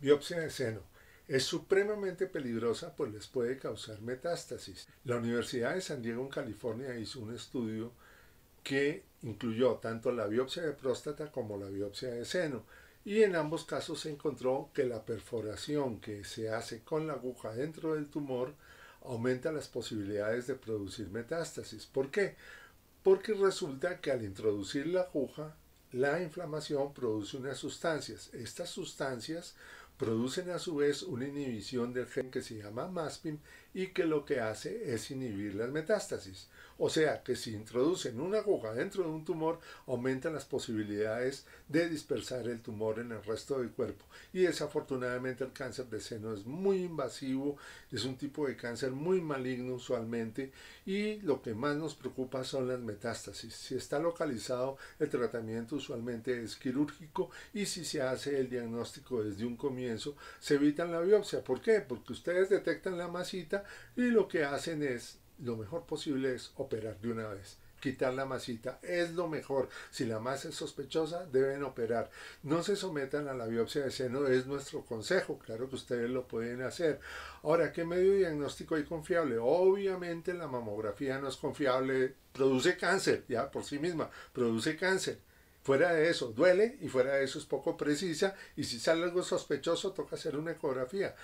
Biopsia de seno. Es supremamente peligrosa pues les puede causar metástasis. La Universidad de San Diego en California hizo un estudio que incluyó tanto la biopsia de próstata como la biopsia de seno y en ambos casos se encontró que la perforación que se hace con la aguja dentro del tumor aumenta las posibilidades de producir metástasis. ¿Por qué? Porque resulta que al introducir la aguja, la inflamación produce unas sustancias. Estas sustancias producen a su vez una inhibición del gen que se llama MASPIM y que lo que hace es inhibir las metástasis. O sea que si introducen una aguja dentro de un tumor, aumentan las posibilidades de dispersar el tumor en el resto del cuerpo. Y desafortunadamente el cáncer de seno es muy invasivo, es un tipo de cáncer muy maligno usualmente y lo que más nos preocupa son las metástasis. Si está localizado, el tratamiento usualmente es quirúrgico y si se hace el diagnóstico desde un comienzo, se evitan la biopsia. ¿Por qué? Porque ustedes detectan la masita y lo que hacen es, lo mejor posible es operar de una vez. Quitar la masita es lo mejor. Si la masa es sospechosa, deben operar. No se sometan a la biopsia de seno, es nuestro consejo. Claro que ustedes lo pueden hacer. Ahora, ¿qué medio diagnóstico hay confiable? Obviamente la mamografía no es confiable, produce cáncer, ya por sí misma, produce cáncer. Fuera de eso, duele y fuera de eso es poco precisa y si sale algo sospechoso toca hacer una ecografía.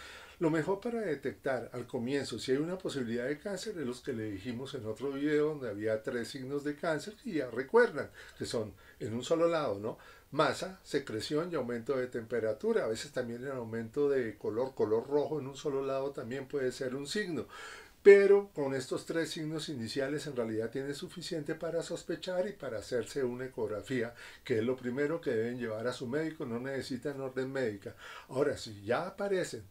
Lo mejor para detectar al comienzo si hay una posibilidad de cáncer es los que le dijimos en otro video donde había tres signos de cáncer y ya recuerdan que son en un solo lado, ¿no? Masa, secreción y aumento de temperatura. A veces también el aumento de color, color rojo en un solo lado también puede ser un signo pero con estos tres signos iniciales en realidad tiene suficiente para sospechar y para hacerse una ecografía, que es lo primero que deben llevar a su médico, no necesitan orden médica. Ahora, si ya aparecen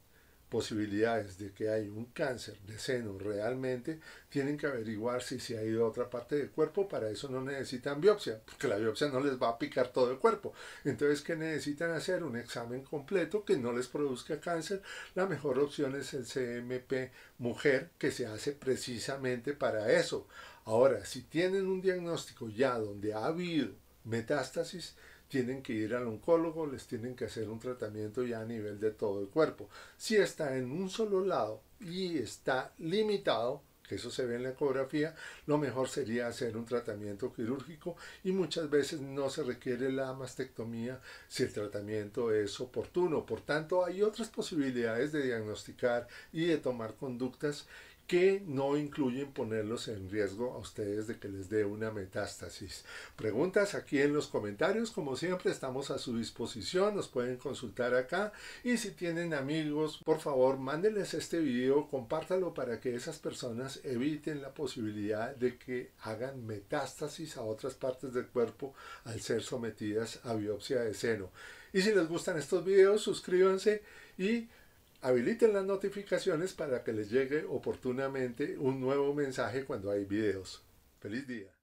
posibilidades de que hay un cáncer de seno realmente, tienen que averiguar si se ha ido a otra parte del cuerpo. Para eso no necesitan biopsia, porque la biopsia no les va a picar todo el cuerpo. Entonces, que necesitan hacer? Un examen completo que no les produzca cáncer. La mejor opción es el CMP mujer, que se hace precisamente para eso. Ahora, si tienen un diagnóstico ya donde ha habido metástasis, tienen que ir al oncólogo, les tienen que hacer un tratamiento ya a nivel de todo el cuerpo. Si está en un solo lado y está limitado, que eso se ve en la ecografía, lo mejor sería hacer un tratamiento quirúrgico y muchas veces no se requiere la mastectomía si el tratamiento es oportuno. Por tanto, hay otras posibilidades de diagnosticar y de tomar conductas que no incluyen ponerlos en riesgo a ustedes de que les dé una metástasis. Preguntas aquí en los comentarios, como siempre estamos a su disposición, nos pueden consultar acá y si tienen amigos, por favor, mándenles este video, compártalo para que esas personas eviten la posibilidad de que hagan metástasis a otras partes del cuerpo al ser sometidas a biopsia de seno. Y si les gustan estos videos, suscríbanse y Habiliten las notificaciones para que les llegue oportunamente un nuevo mensaje cuando hay videos. Feliz día.